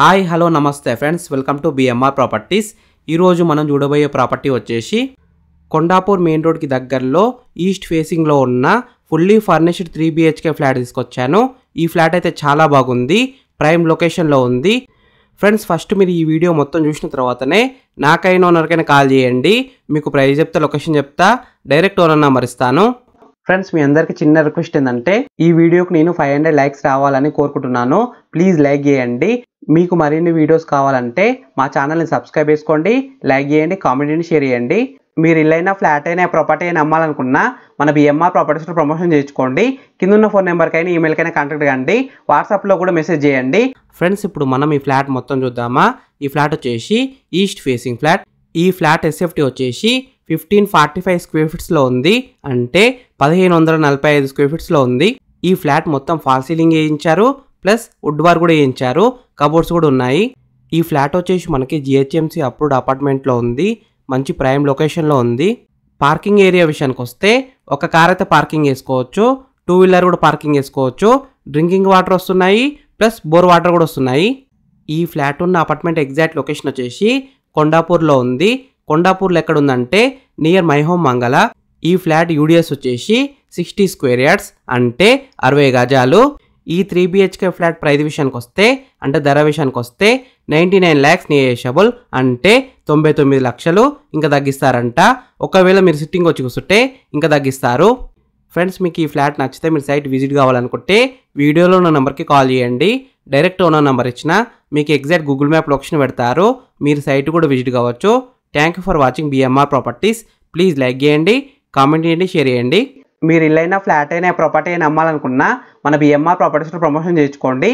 hi hello namaste friends welcome to BMR properties ఈరోజు మనం చూడబోయే ప్రాపర్టీ వచ్చేసి కొండాపూర్ మెయిన్ రోడ్కి దగ్గరలో ఈస్ట్ ఫేసింగ్లో ఉన్న fully furnished three BHK flat తీసుకొచ్చాను ఈ ఫ్లాట్ అయితే చాలా బాగుంది ప్రైమ్ లొకేషన్లో ఉంది ఫ్రెండ్స్ ఫస్ట్ మీరు ఈ వీడియో మొత్తం చూసిన తర్వాతనే నాకైన ఓనర్కైనా కాల్ చేయండి మీకు ప్రైజ్ చెప్తా లొకేషన్ చెప్తా డైరెక్ట్ ఓనర్ నెంబర్ ఇస్తాను ఫ్రెండ్స్ మీ అందరికి చిన్న రిక్వెస్ట్ ఏంటంటే ఈ వీడియోకి నేను ఫైవ్ హండ్రెడ్ లైక్స్ రావాలని కోరుకుంటున్నాను ప్లీజ్ లైక్ చేయండి మీకు మరిన్ని వీడియోస్ కావాలంటే మా ఛానల్ని సబ్స్క్రైబ్ చేసుకోండి లైక్ చేయండి కామెంట్ని షేర్ చేయండి మీరు ఇల్లైనా ఫ్లాట్ అయినా ప్రాపర్టీ అయినా అమ్మాలనుకున్నా మన బిఎంఆర్ ప్రాపర్టీస్లో ప్రమోషన్ చేయించుకోండి కింద ఉన్న ఫోన్ నెంబర్కైనా ఈమెయిల్కైనా కాంటాక్ట్ కండి వాట్సాప్లో కూడా మెసేజ్ చేయండి ఫ్రెండ్స్ ఇప్పుడు మనం ఈ ఫ్లాట్ మొత్తం చూద్దామా ఈ ఫ్లాట్ వచ్చేసి ఈస్ట్ ఫేసింగ్ ఫ్లాట్ ఈ ఫ్లాట్ ఎస్ఎఫ్టీ వచ్చేసి ఫిఫ్టీన్ ఫార్టీ ఫైవ్ స్క్వేర్ ఫీట్స్లో ఉంది అంటే పదిహేను వందల నలభై ఐదు స్క్వేర్ ఫీట్స్లో ఉంది ఈ ఫ్లాట్ మొత్తం ఫాల్ సీలింగ్ వేయించారు ప్లస్ వుడ్ బార్ కూడా వేయించారు కబోర్డ్స్ కూడా ఉన్నాయి ఈ ఫ్లాట్ వచ్చేసి మనకి జిహెచ్ఎంసీ అప్రూవ్డ్ అపార్ట్మెంట్లో ఉంది మంచి ప్రైమ్ లొకేషన్లో ఉంది పార్కింగ్ ఏరియా విషయానికి వస్తే ఒక కార్ అయితే పార్కింగ్ వేసుకోవచ్చు టూ వీలర్ కూడా పార్కింగ్ వేసుకోవచ్చు డ్రింకింగ్ వాటర్ వస్తున్నాయి ప్లస్ బోర్ వాటర్ కూడా వస్తున్నాయి ఈ ఫ్లాట్ ఉన్న అపార్ట్మెంట్ ఎగ్జాక్ట్ లొకేషన్ వచ్చేసి కొండాపూర్లో ఉంది కొండాపూర్లో ఎక్కడుందంటే నియర్ మైహోమ్ మంగళ ఈ ఫ్లాట్ యూడిఎస్ వచ్చేసి సిక్స్టీ స్క్వేర్ యార్డ్స్ అంటే అరవై గజాలు ఈ త్రీ బిహెచ్కే ఫ్లాట్ ప్రైజ్ విషయానికి వస్తే అంటే ధర విషయానికి వస్తే నైంటీ నైన్ ల్యాక్స్ నియేషబుల్ అంటే తొంభై తొమ్మిది లక్షలు ఇంకా తగ్గిస్తారంట ఒకవేళ మీరు సిట్టింగ్ వచ్చి కూర్చుంటే ఇంకా తగ్గిస్తారు ఫ్రెండ్స్ మీకు ఈ ఫ్లాట్ నచ్చితే మీరు సైట్ విజిట్ కావాలనుకుంటే వీడియోలో ఉన్న నెంబర్కి కాల్ చేయండి డైరెక్ట్ ఓనర్ నెంబర్ ఇచ్చిన మీకు ఎగ్జాక్ట్ గూగుల్ మ్యాప్ లొక్షన్ పెడతారు మీరు సైట్ కూడా విజిట్ కావచ్చు thank you for watching BMR properties please like చేయండి కామెంట్ చేయండి షేర్ చేయండి మీరు ఇల్లైనా ఫ్లాట్ అయినా ప్రాపర్టీ అయినా అమ్మాలనుకున్నా మన బిఎంఆర్ ప్రాపర్టీస్లో ప్రమోషన్ చేసుకోండి